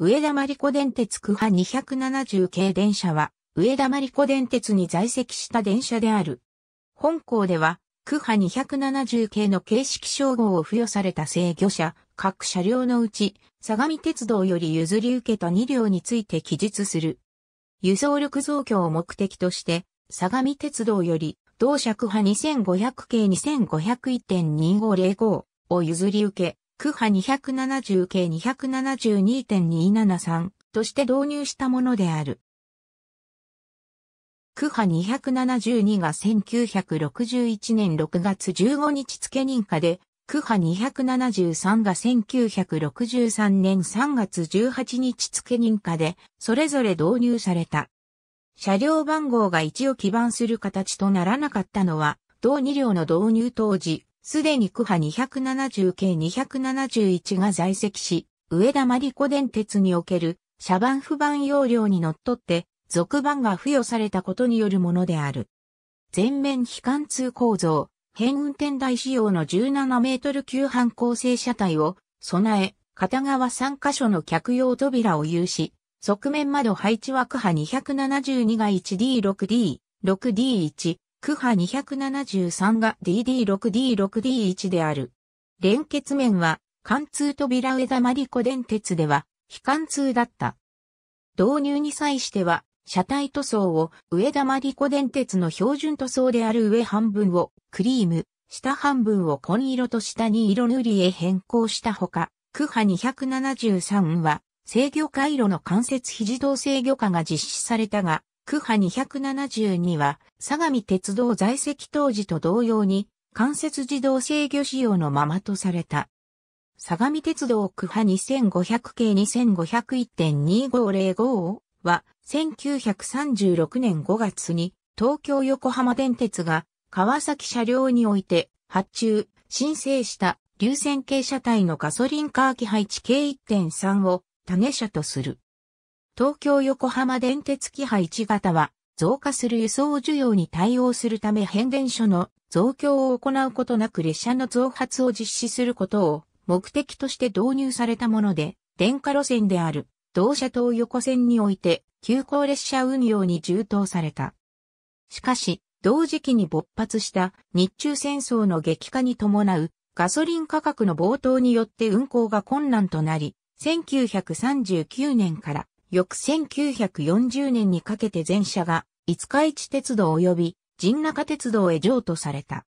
上田真理子電鉄区派270系電車は、上田真理子電鉄に在籍した電車である。本校では、区派270系の形式称号を付与された制御車、各車両のうち、相模鉄道より譲り受けた2両について記述する。輸送力増強を目的として、相模鉄道より、同社区派2500系2501.2505を譲り受け、区波270系272.273として導入したものである。区波272が1961年6月15日付認可で、区波273が1963年3月18日付認可で、それぞれ導入された。車両番号が1を基盤する形とならなかったのは、同2両の導入当時、すでに区派270系271が在籍し、上田真理子電鉄における、車番不番要領にのっとって、続番が付与されたことによるものである。全面非貫通構造、変運転台仕様の17メートル級半構成車体を備え、片側3箇所の客用扉を有し、側面窓配置枠派272が 1D6D、6D1、区波273が DD6D6D1 である。連結面は、貫通扉枝マリコ電鉄では、非貫通だった。導入に際しては、車体塗装を上田マリコ電鉄の標準塗装である上半分をクリーム、下半分を紺色と下に色塗りへ変更したほか、区波273は制御回路の関節非自動制御化が実施されたが、区波272は、相模鉄道在籍当時と同様に、関節自動制御仕様のままとされた。相模鉄道区波2500系2501.2505は、1936年5月に、東京横浜電鉄が、川崎車両において、発注、申請した、流線形車体のガソリンカー機配置計1.3を、種車とする。東京横浜電鉄機配1型は、増加する輸送需要に対応するため変電所の増強を行うことなく列車の増発を実施することを目的として導入されたもので、電化路線である同社東横線において急行列車運用に充当された。しかし、同時期に勃発した日中戦争の激化に伴うガソリン価格の暴騰によって運行が困難となり、1939年から翌1940年にかけて全車が五日市鉄道及び神中鉄道へ譲渡された。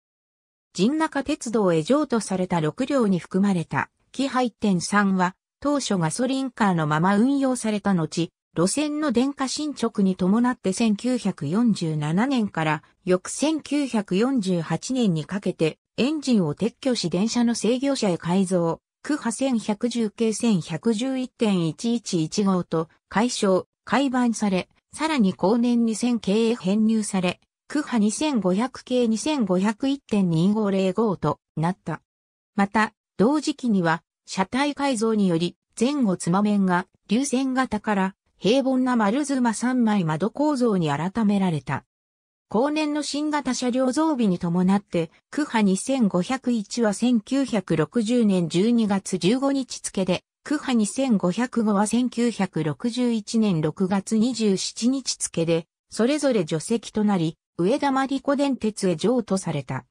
神中鉄道へ譲渡された6両に含まれた機配点3は当初ガソリンカーのまま運用された後、路線の電化進捗に伴って1947年から翌1948年にかけてエンジンを撤去し電車の制御車へ改造、区波1110系1111.111号と解消、改版され、さらに後年2000系へ編入され、区波2500系2 5 0 1 2 5 0号となった。また、同時期には、車体改造により、前後つま面が流線型から平凡な丸妻3枚窓構造に改められた。後年の新型車両増備に伴って、区ハ2501は1960年12月15日付で、区ハ2505は1961年6月27日付で、それぞれ除籍となり、上田真理子電鉄へ譲渡された。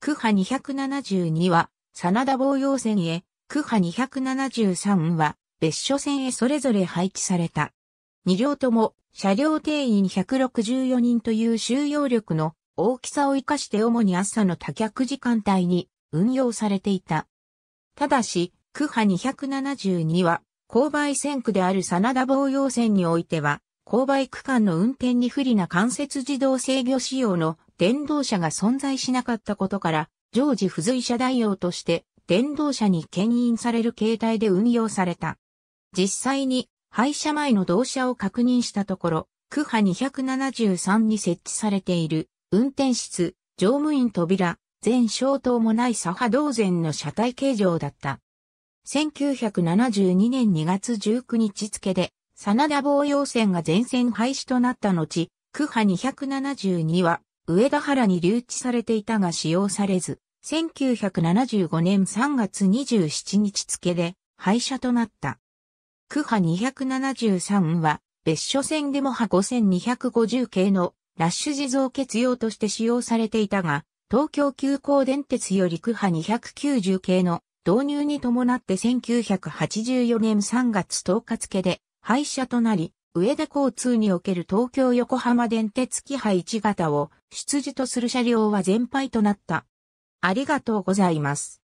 区ハ272は、真田防洋線へ、区ハ273は、別所線へそれぞれ配置された。二両とも車両定員164人という収容力の大きさを生かして主に朝の多客時間帯に運用されていた。ただし、区派272は、勾配線区である真田防用線においては、勾配区間の運転に不利な間接自動制御仕様の電動車が存在しなかったことから、常時付随車代用として電動車に牽引される形態で運用された。実際に廃車前の動車を確認したところ、区波273に設置されている、運転室、乗務員扉、全消灯もない左派同然の車体形状だった。1972年2月19日付で、真田防衛線が全線廃止となった後、区波272は、上田原に留置されていたが使用されず、1975年3月27日付で廃車となった。区波273は、別所線でも波5250系のラッシュ地蔵欠用として使用されていたが、東京急行電鉄より区波290系の導入に伴って1984年3月10日付で廃車となり、上田交通における東京横浜電鉄機派1型を出自とする車両は全廃となった。ありがとうございます。